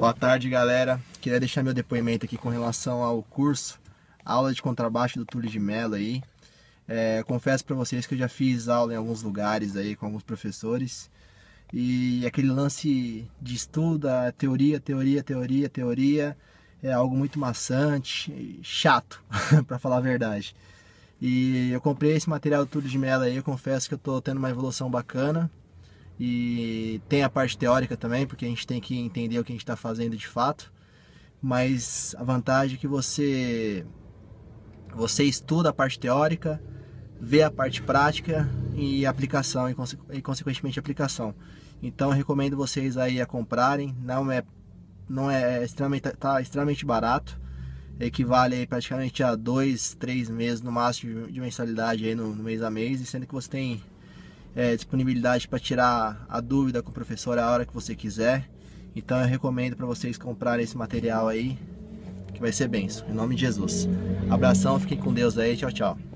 Boa tarde, galera. Queria deixar meu depoimento aqui com relação ao curso, aula de contrabaixo do Túlio de Mello aí. É, confesso para vocês que eu já fiz aula em alguns lugares aí com alguns professores e aquele lance de estudo, teoria, teoria, teoria, teoria é algo muito maçante, chato, para falar a verdade. E eu comprei esse material do Túlio de Mello aí, eu confesso que eu tô tendo uma evolução bacana e tem a parte teórica também, porque a gente tem que entender o que a gente está fazendo de fato. Mas a vantagem é que você você estuda a parte teórica, vê a parte prática e aplicação e, conse e consequentemente aplicação. Então recomendo vocês aí a comprarem, não é não é, é, extremamente tá extremamente barato, equivale aí praticamente a dois, três meses no máximo de, de mensalidade aí no, no mês a mês, sendo que você tem é, disponibilidade para tirar a dúvida com o professor a hora que você quiser. Então eu recomendo para vocês comprarem esse material aí, que vai ser benção. Em nome de Jesus. Abração, fiquem com Deus aí, tchau, tchau.